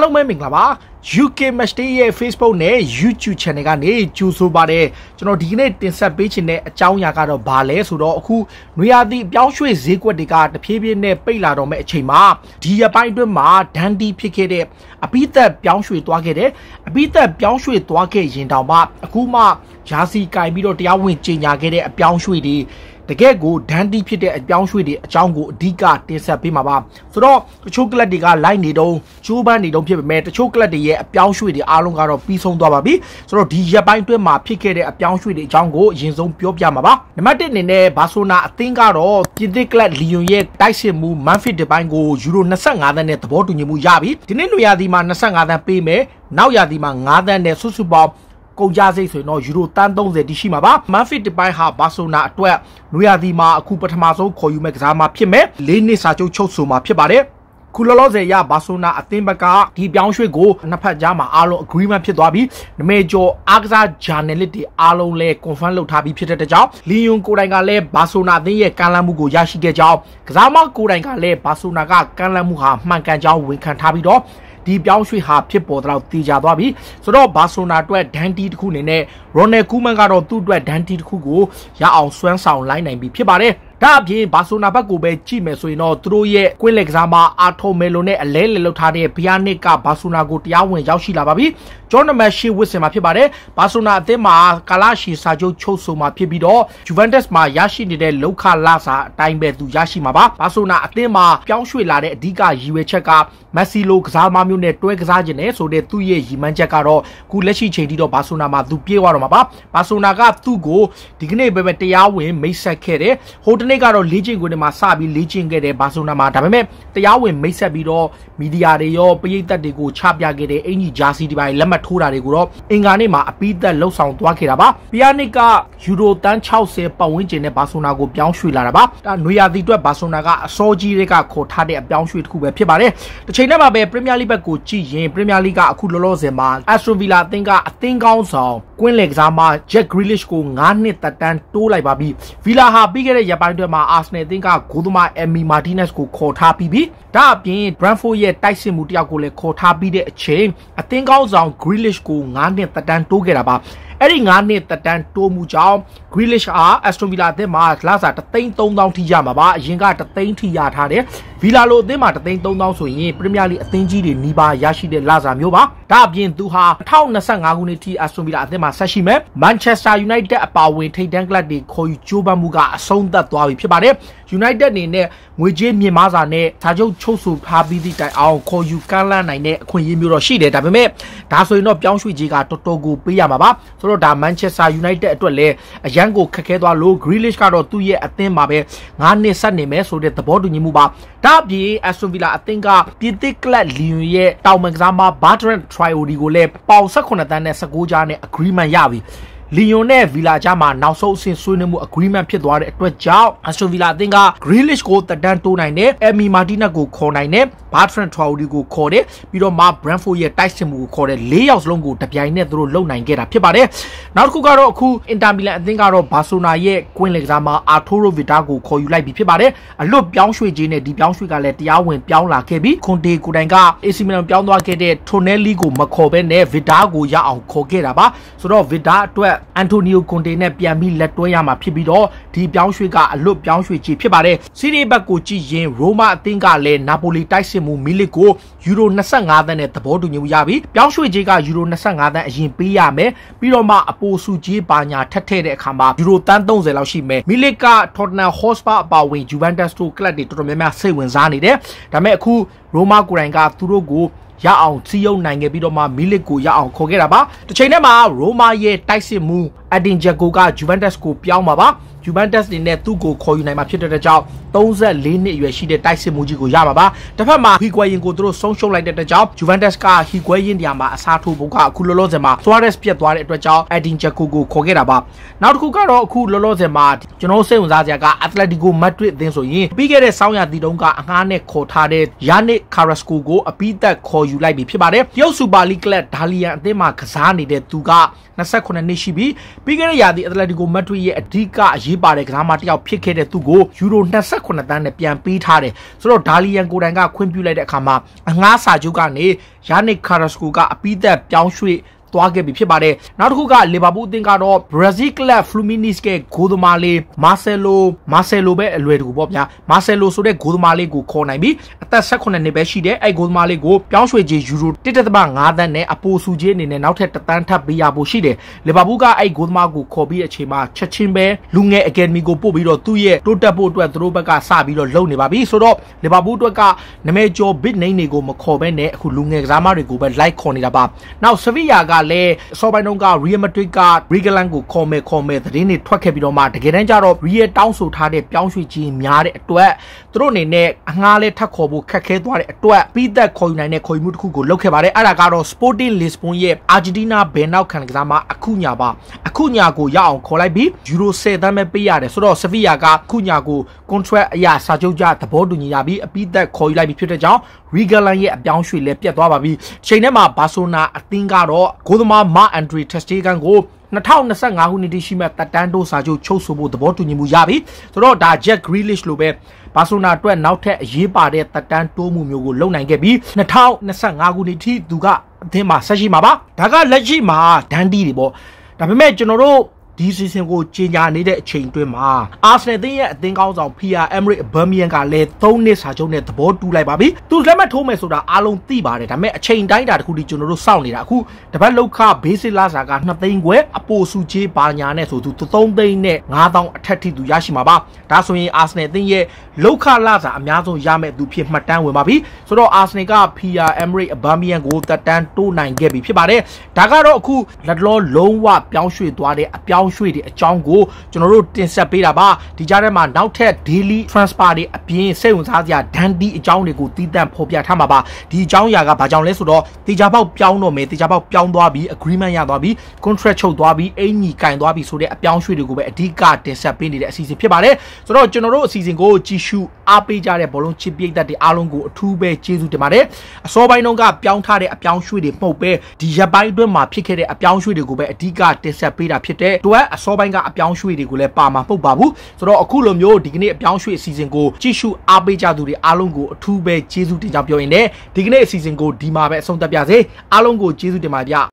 အားလုံးပဲမင်္ဂလာပါ UK Matchday ရဲ့ Facebook နဲ့ YouTube Channel ကနေကြိုဆိုပါတယ်ကျွန်တော်ဒီကနေ့တင်ဆက်ပေးခြင်းတဲ့အကြောင်းအရာကတော့ဘာလဲဆိုတော့အခုနွေရာသီပြောင်းရွှေ့ဈေးကွက်တွေကတဖြည်းဖြည်းနဲ့ပိတ်လာတော့မဲ့အချိန်မှာဒီရပိုင်းအတွင်းမှာဒန်ဒီဖြစ်ခဲ့တဲ့အပိသက်ပြောင်းရွှေ့သွားခဲ့တဲ့အပိသက်ပြောင်းရွှေ့သွားခဲ့ရင်တောင်မှအခုမှဂျာစီကင်ပြီးတော့တရားဝင်ကြေညာခဲ့တဲ့အပြောင်းရွှေ့တွေတကယ့်ကိုဒန်းတီးဖြစ်တဲ့အပြောင်းရွှေ့တွေအကြောင်းကိုအဓိကတင်ဆက်ပေးမှာပါဆိုတော့တချို့ကလပ်တွေကလိုက်နေတော့ချိုးပန်းနေတော့ဖြစ်ပေမဲ့တချို့ကလပ်တွေရဲ့အပြောင်းရွှေ့တွေအားလုံးကတော့ပြီးဆုံးသွားပါပြီဆိုတော့ဒီရက်ပိုင်းအတွင်းမှာဖြစ်ခဲ့တဲ့အပြောင်းရွှေ့တွေအကြောင်းကိုအရင်ဆုံးပြောပြမှာပါနံပါတ်1အနေနဲ့ဘာဆိုနာအသင်းကတော့ပြင်သစ်ကလပ်လီယွန်ရဲ့တိုက်စစ်မှုမန်ဖစ်ဒီပိုင်းကိုယူရို25သန်းနဲ့သဘောတူညီမှုရပြီဒီနေ့နွေရာသီမှာ25သန်းပေးမယ်နောက်ရာသီမှာ9သန်းနဲ့စုစုပေါင်းကုန်ကြစိတ်ဆိုရင်တော့ယူရိုတန်း30တိရှိမှာပါမန်ဖစ်ဒီပိုင်းဟာဘာဆိုနာအတွက်နွေရာသီမှာအခုပထမဆုံးခေါ်ယူမဲ့ကစားမှာဖြစ်မယ်၄နှစ်စာချုပ်ချုပ်ဆိုမှာဖြစ်ပါတယ်ခုလောလောဆယ်ရဘာဆိုနာအသင်းဘက်ကဒီပြောင်းရွှေ့ကိုနှစ်ဖက်ကြားမှာအားလုံး agreement ဖြစ်သွားပြီးနမေကျော်အားကစား journalist တွေအားလုံးလည်း confirm လုပ်ထားပြီးဖြစ်တဲ့ကြောင့်လီယွန်ကိုတိုင်ကလည်းဘာဆိုနာအသင်းရဲ့ကမ်းလှမ်းမှုကိုရရှိခဲ့ကြောင်းကစားမကိုတိုင်ကလည်းဘာဆိုနာကကမ်းလှမ်းမှုဟာမှန်ကန်ကြောင်းဝန်ခံထားပြီးတော့ဒီပြောင်းရွှေ့ဟာဖြစ်ပေါ်တော့တည်ကြသွားပြီဆိုတော့ဘာဆိုနာအတွက်ဒန်တီတစ်ခုအနေနဲ့ရော်နယ်ကူးမန်ကတော့သူ့အတွက်ဒန်တီတစ်ခုကိုရအောင်စွမ်းဆောင်လိုက်နိုင်ပြီဖြစ်ပါတယ်။ဒါအပြင်ဘာဆိုနာဘက်ကိုပဲကြည့်မယ်ဆိုရင်တော့သူတို့ရဲ့ကွင်းလက်ကစားမှာအာထိုမဲလွန်နဲ့အလဲလဲလောက်ထားတဲ့ဘီယာနစ်ကဘာဆိုနာကိုတရားဝင်ရောက်ရှိလာပါပြီ။ဂျော်နမန်ရှီဝစ်ဆင်မှာဖြစ်ပါတယ်။ဘာဆိုနာအသင်းမှာကာလာရှီစာချုပ်ချုပ်ဆိုမှာဖြစ်ပြီးတော့ဂျူဗန်တက်စ်မှာရရှိနေတဲ့လောက်ခလာစာအတိုင်းပဲသူရရှိမှာပါ။ဘာဆိုနာအသင်းမှာပြောင်းရွှေ့လာတဲ့အဓိကရည်ရွယ်ချက်ကမက်ဆီလိုကစားသမားမျိုးနဲ့တွဲကစားခြင်းနဲ့ဆိုတဲ့သူ့ရဲ့ရည်မှန်းချက်ကတော့ခုလက်ရှိချိန်ထိတော့ဘာဆိုနာမှာသူပြေးသွားတော့မှာပါ။ဘာဆိုနာကသူ့ကိုဒီကနေ့ပဲတရားဝင်မိတ်ဆက်ခဲ့တယ်။ဟိုတနှစ်ကတော့လေ့ကျင့်ခွင့်တွေမှာစပြီးလေ့ကျင့်ခဲ့တယ်ဘာဆိုနာမှာဒါပေမဲ့တရားဝင်မိတ်ဆက်ပြီးတော့မီဒီယာတွေရောပရိသတ်တွေကိုချပြခဲ့တယ်အင်ကြီးဂျာစီဒီပိုင်းလက်မှတ်ထိုးတာတွေကိုတော့အင်္ဂါနေ့မှာအပိသက်လှုပ်ဆောင်သွားခဲ့တာပါပီယာနစ်ကယူရိုတန်း60ပတ်ဝန်းကျင်နဲ့ဘာဆိုနာကိုပြောင်းရွှေ့လာတာပါဒါနွေရာသီအတွက်ဘာဆိုနာကအစောကြီးတွေကခေါ်ထားတဲ့အပြောင်းရွှေ့တစ်ခုပဲဖြစ်ပါတယ်တစ်ချိန်တည်းမှာပဲပရီးမီးယားလိဘက်ကိုကြည့်ရင်ပရီးမီးယားလိကအခုလောလောဆယ်မှာ Aston Villa အသင်းကအသင်းကောင်းဆောင်ကွင်းလယ်ကစားမ Jack Grealish ကို9နှစ်သက်တမ်းတိုးလိုက်ပါပြီ Villa ဟာပြီးခဲ့တဲ့ရက်ပိုင်းအတွက်မှာအာဆနယ်အသင်းကဂိုးသမားအမီမာတီနက်စ်ကိုခေါ်ထားပြီးပြီ။ဒါအပြင် Brentford ရဲ့တိုက်စစ်မှုတယောက်ကိုလည်းခေါ်ထားပြီးတဲ့အချိန်အသင်းကောင်းဆောင် Grealish ကို9နှစ်သက်တမ်းတိုးခဲ့တာပါ။အဲ့ဒီ9နှစ်သက်တမ်းတိုးမှုကြောင့် Grealish အား Aston Villa အသင်းမှာလစာ33000ထိရမှာပါအရင်က33000ထိရထားတယ် Villa လိုအသင်းမှာ33000ဆိုရင် Premier League အသင်းကြီးတွေနီးပါးရရှိတဲ့လစာမျိုးပါဒါအပြင်သူဟာ2025ခုနှစ်ထိ Aston Villa အသင်းမှာဆက်ရှိမယ် Manchester United အပါအဝင်ထိပ်တန်းကလပ်တွေခေါ်ယူကြိုးပမ်းမှုကအဆုံးသတ်သွားပြီဖြစ်ပါတယ် United အနေနဲ့ငွေကြေးမြင့်မားစာနဲ့ခြာချုပ်ချုပ်ဆိုထားပြီးသည့်တိုင်အောင်ခေါ်ယူကမ်းလှမ်းနိုင်တဲ့အခွင့်အရေးမျိုးတော့ရှိတယ်ဒါပေမဲ့ဒါဆိုရင်တော့ပြောင်းရွှေ့ကြီးကတော်တော်ကိုပေးရမှာပါဆိုတော့ဒါ Manchester United အတွက်လည်းအရန်ကိုခက်ခဲသွားလို့ Grealish ကတော့သူ့ရဲ့အသင်းမှာပဲ9နှစ်ဆက်နေမယ်ဆိုတဲ့သဘောတူညီမှုပါဒါအပြင် Aston Villa အသင်းကပြည်သစ်ကလပ်လီယွန်ရဲ့တောင်ပန်ကစားမ Bartrand Traore ကိုလည်းပေါင်18တန်းနဲ့19ကြားနဲ့ agreement ရပြီလီယွန်နဲ့ဗီလာကြားမှာနောက်ဆုံးအဆင့်ဆွေးနွေးမှု agreement ဖြစ်သွားတဲ့အတွက်ကြောင့် Aston Villa အသင်းက Grealish ကိုတက်တန်းတိုးနိုင်တယ်။ Emi Martinez ကိုခေါ်နိုင်တယ်။ Bertrand Traore ကိုခေါ်တယ်။ပြီးတော့မှ Brentford ရဲ့တိုက်စစ်မှုကိုခေါ်တဲ့၄ယောက်စလုံးကိုတပြိုင်နက်သူတို့လုံနိုင်ခဲ့တာဖြစ်ပါတယ်။နောက်တစ်ခုကတော့အခု Inter Milan အသင်းကတော့ Barcelona ရဲ့ Queen Lexa မှာ Arturo Vidal ကိုခေါ်ယူလိုက်ပြီဖြစ်ပါတယ်။အလွတ်ပြောင်းရွှေ့ခြင်းနဲ့ဒီပြောင်းရွှေ့ကလည်းတရားဝင်ပြောင်းလာခဲ့ပြီး Conte ကိုယ်တိုင်က AC Milan ပြောင်းသွားခဲ့တဲ့ Tonelli ကိုမခေါ်ဘဲနဲ့ Vidal ကိုရအောင်ခေါ်ခဲ့တာပါ။ဆိုတော့ Vidal အတွက်အန်တိုနီယိုဂွန်တေနဲ့ပြန်ပြီးလက်တွဲရမှာဖြစ်ပြီးတော့ဒီပြောင်းရွှေ့ကအလွတ်ပြောင်းရွှေ့ကြီးဖြစ်ပါတယ်စီးရီးဘက်ကိုကြည့်ရင်ရိုမာအသင်းကလည်းနာပိုလီတိုက်စစ်မှုမီလစ်ကိုယူရို25သန်းနဲ့သဘောတူညီမှုရပြီးပြောင်းရွှေ့ကြီးကယူရို25သန်းအရင်ပေးရမယ်ပြီးတော့မှအပိုစုကြီးပါညာထက်ထည့်တဲ့အခါမှာယူရိုတန်း30လောက်ရှိမယ်မီလစ်ကထော်တနမ်ဟော့စပါအပါဝင်ယူဗန်တက်စ်တို့ကလပ်တွေတော်တော်များများစိတ်ဝင်စားနေတယ်ဒါပေမဲ့အခုရိုမာကိုယ်တိုင်ကသူတို့ကိုရအောင်စီယုံနိုင်ခဲ့ပြီးတော့မှမီလစ်ကိုရအောင်ခေါ်ခဲ့တာပါတစ်ချိန်တည်းမှာရိုမာရဲ့တိုက်စစ်မှုအက်ဒင်ဂျက်ကိုကဂျူဗန်တက်စ်ကိုပြောင်းပါပါယူဗန်တက်စ်တင်နဲ့သူ့ကိုခေါ်ယူနိုင်မှာဖြစ်တဲ့ကြောင့်34နှစ်အရွယ်ရှိတဲ့တိုက်စစ်မှုကြီးကိုရမှာပါတစ်ဖက်မှာဟီကွဲရင်ကိုသူတို့ဆုံးရှုံးလိုက်တဲ့ကြောင့်ယူဗန်တက်စ်ကဟီကွဲရင်နေရာမှာအစားထိုးဖို့ကအခုလောလောဆယ်မှာဆွာရက်စ်ပြတ်သွားတဲ့အတွက်ကြောင့်အက်ဒင်ဂျက်ကိုကိုခေါ်ခဲ့တာပါနောက်တစ်ခုကတော့အခုလောလောဆယ်မှာကျွန်တော်စိတ်ဝင်စားစရာကအက်တလက်တီကိုမက်ဒရစ်အသင်းဆိုရင်ပြီးခဲ့တဲ့ဆောင်းရာသီတုန်းကအငှားနဲ့ခေါ်ထားတဲ့ယာနစ်ကာရာစကိုကိုအပိသက်ခေါ်ယူလိုက်ပြီဖြစ်ပါတယ်တရုတ်စူပါလီကလပ်ဒါလီယန်အသင်းမှာကစားနေတဲ့သူက28နှစ်ရှိပြီးပြီးခဲ့တဲ့ရာသီအက်တလက်တီကိုမက်ဒရစ်ရဲ့အဓိကအရရေးပါတဲ့ကစားမတစ်ယောက်ဖြစ်ခဲ့တဲ့သူကိုယူရို28တန်းနဲ့ပြန်ပေးထားတယ်ဆိုတော့ဒါလီယန်ကိုတိုင်ကခွင့်ပြုလိုက်တဲ့အခါမှာအငှားစာချုပ်ကနေယာနစ်ကာရစကူကအပိသက်ပြောင်းရွှေ့သွားခဲ့ပြီဖြစ်ပါတယ်နောက်တစ်ခုကလီဗာပူးအသင်းကတော့ Brazil Club Fluminense ရဲ့ဂိုးသမားလေး Marcelo Marcelo ပဲအလွယ်တကူပေါ့ဗျာ Marcelo ဆိုတဲ့ဂိုးသမားလေးကိုခေါ်နိုင်ပြီအသက်18နှစ်ပဲရှိတယ်အဲ့ဂိုးသမားလေးကိုပြောင်းရွှေ့ကြေးယူရို1.5သန်းနဲ့အပိုစုကြေးအနေနဲ့နောက်ထပ်1သန်းထပ်ပေးရဖို့ရှိတယ်လီဗာပူးကအဲ့ဂိုးသမားကိုခေါ်ပြီးအချိန်မှာချက်ချင်းပဲလူငယ် Academy ကိုပို့ပြီးတော့သူ့ရဲ့တိုးတက်ဖို့အတွက်သူတို့ဘက်ကစပြီးတော့လုပ်နေပါပြီဆိုတော့လီဗာပူးအတွက်ကနာမည်ကျော် big name တွေကိုမခေါ်ဘဲနဲ့အခုလူငယ်ကစားမတွေကိုပဲ like ခေါ်နေတာပါနောက်ဆဗီယာကလည်းအစောပိုင်းတုန်းက Real Madrid က Regalan ကိုခေါ်မယ်ခေါ်မယ်သတင်းတွေထွက်ခဲ့ပြီးတော့မှတကယ်တမ်းကျတော့ Real တောင်းဆိုထားတဲ့ပြောင်းရွှေ့ခြင်းများတဲ့အတွက်သူတို့အနေနဲ့အငှားလဲထပ်ခေါ်ဖို့ခက်ခဲသွားတဲ့အတွက်ပြီးသက်ခေါ်ယူနိုင်တဲ့ခေါ်ယူမှုတစ်ခုကိုလုပ်ခဲ့ပါတယ်အဲ့ဒါကတော့ Sporting Lisbon ရဲ့ Argentina ဘယ်နောက်ခံကစားမှာအခုညာပါအခုညာကိုရအောင်ခေါ်လိုက်ပြီး Euro 10သန်းပဲပေးရတယ်ဆိုတော့ Sevilla ကအခုညာကို contract အရာစာချုပ်ကြသဘောတူညီရပြီးအပြီးသက်ခေါ်ယူလိုက်ပြီးဖြစ်တဲ့ကြောင့်ရီဂလန်ရဲ့အပြောင်းရွှေ့လဲပြတ်သွားပါပြီချိန်ထဲမှာဘာဆိုနာအသင်းကတော့ဂိုးသမားမာအန်ဒရီတက်စတေဂန်ကို2025ခုနှစ်တိရှိမဲ့တက်တန်းတိုးစာချုပ်ချုပ်ဆိုဖို့သဘောတူညီမှုရပြီဆိုတော့ဒါ Jack Grealish လိုပဲဘာဆိုနာအတွက်နောက်ထပ်အရေးပါတဲ့တက်တန်းတိုးမှုမျိုးကိုလုပ်နိုင်ခဲ့ပြီး2025ခုနှစ်ထိသူကအသင်းမှာဆက်ရှိမှာပါဒါကလက်ရှိမှာဒန်တီတွေပေါ့ဒါပေမဲ့ကျွန်တော်တို့ဒီစီစဉ်ကိုကြေညာနေတဲ့အချိန်တွင်းမှာအာဆင်သင်းရဲ့အသင်းကောင်းဆောင်ဖီယာအမ်ရစ်ဘမ်မီယန်ကလည်း၃နှစ်စာချုပ်နဲ့သဘောတူလိုက်ပါပြီသူလက်မှတ်ထိုးမယ်ဆိုတာအားလုံးသိပါတယ်ဒါပေမဲ့အချိန်တိုင်းတာတခုဒီကျွန်တော်တို့စောင့်နေတာအခုတပတ်လောက်ခဘေးစစ်လာစာက2သိန်းခွဲအပိုစုချေးဘာညာနဲ့ဆိုသူ3သိန်းနဲ့9000အထက်ထိသူရရှိမှာပါဒါဆိုရင်အာဆင်နယ်အသင်းရဲ့လောက်ခလာစာအများဆုံးရမယ့်သူဖြစ်မှတ်တမ်းဝင်ပါပြီဆိုတော့အာဆင်နယ်ကဖီယာအမ်ရစ်ဘမ်မီယန်ကိုတက်တန်းတိုးနိုင်ခဲ့ပြီဖြစ်ပါတယ်ဒါကတော့အခုလက်လောလုံးဝပြောင်းရွှေ့သွားတဲ့အပြောင်းရွှေ့တွေအကြောင်းကိုကျွန်တော်တို့တင်ဆက်ပေးတာပါဒီကြားထဲမှာနောက်ထပ် daily transfer တွေအပြင်စိတ်ဝင်စားစရာဒန်ဒီအကြောင်းတွေကိုတည်တံ့ဖော်ပြထားမှာပါဒီအကြောင်းအရာကဘာကြောင့်လဲဆိုတော့တေချာပေါက်ပြောင်းတော့မယ်တေချာပေါက်ပြောင်းသွားပြီး agreement ရသွားပြီး contract ချုပ်သွားပြီးအင်ကြီးကင်သွားပြီးဆိုတဲ့အပြောင်းရွှေ့တွေကိုပဲအဓိကတင်ဆက်ပေးနေတဲ့အစီအစဉ်ဖြစ်ပါတယ်ဆိုတော့ကျွန်တော်တို့အစီအစဉ်ကိုကြည့်ရှုအားပေးကြတဲ့ဘောလုံးချစ်ပိတ်သက်တွေအားလုံးကိုအထူးပဲကျေးဇူးတင်ပါတယ်အစောပိုင်းတုန်းကပြောင်းထားတဲ့အပြောင်းရွှေ့တွေမှုတ်ပဲဒီရပ်ပိုင်းအတွင်းမှာဖြစ်ခဲ့တဲ့အပြောင်းရွှေ့တွေကိုပဲအဓိကတင်ဆက်ပေးတာဖြစ်တဲ့အတွက်အစောပိုင်းကအပြောင်းရွှေ့တွေကိုလည်းပါမှာပုတ်ပါဘူးဆိုတော့အခုလိုမျိုးဒီကနေ့အပြောင်းရွှေ့အစီအစဉ်ကိုကြည့်ရှုအားပေးကြသူတွေအားလုံးကိုအထူးပဲကျေးဇူးတင်ကြောင်းပြောရင်းနဲ့ဒီကနေ့အစီအစဉ်ကိုဒီမှာပဲအဆုံးသတ်ပါစေအားလုံးကိုကျေးဇူးတင်ပါဗျ